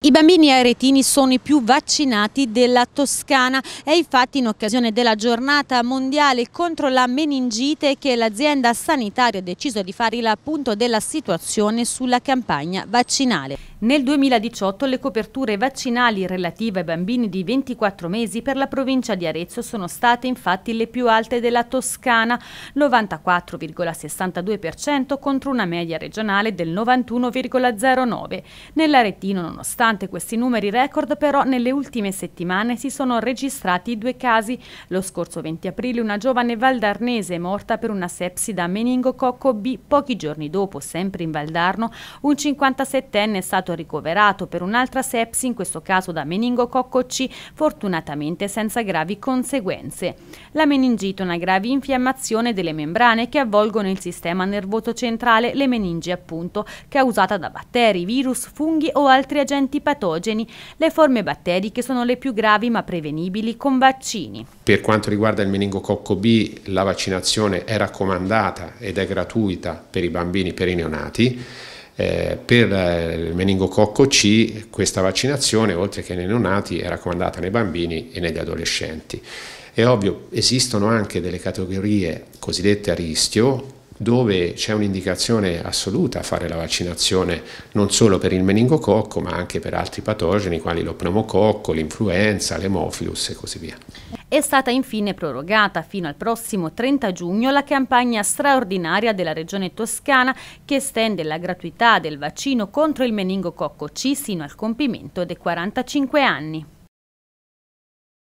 I bambini aretini sono i più vaccinati della Toscana e infatti in occasione della giornata mondiale contro la meningite che l'azienda sanitaria ha deciso di fare il punto della situazione sulla campagna vaccinale. Nel 2018 le coperture vaccinali relative ai bambini di 24 mesi per la provincia di Arezzo sono state infatti le più alte della Toscana, 94,62% contro una media regionale del 91,09. Nell'Aretino nonostante Nonostante questi numeri record, però, nelle ultime settimane si sono registrati due casi. Lo scorso 20 aprile una giovane valdarnese è morta per una sepsi da meningococco B. Pochi giorni dopo, sempre in Valdarno, un 57enne è stato ricoverato per un'altra sepsi, in questo caso da meningococco C, fortunatamente senza gravi conseguenze. La meningite è una grave infiammazione delle membrane che avvolgono il sistema nervoso centrale, le meningi appunto, causata da batteri, virus, funghi o altri agenti patogeni, le forme batteriche sono le più gravi ma prevenibili con vaccini. Per quanto riguarda il meningococco B, la vaccinazione è raccomandata ed è gratuita per i bambini, per i neonati. Eh, per eh, il meningococco C questa vaccinazione, oltre che nei neonati, è raccomandata nei bambini e negli adolescenti. È ovvio, esistono anche delle categorie cosiddette a rischio dove c'è un'indicazione assoluta a fare la vaccinazione non solo per il meningococco ma anche per altri patogeni quali lo pneumococco, l'influenza, l'emofilus e così via. È stata infine prorogata fino al prossimo 30 giugno la campagna straordinaria della Regione Toscana che estende la gratuità del vaccino contro il meningococco C sino al compimento dei 45 anni.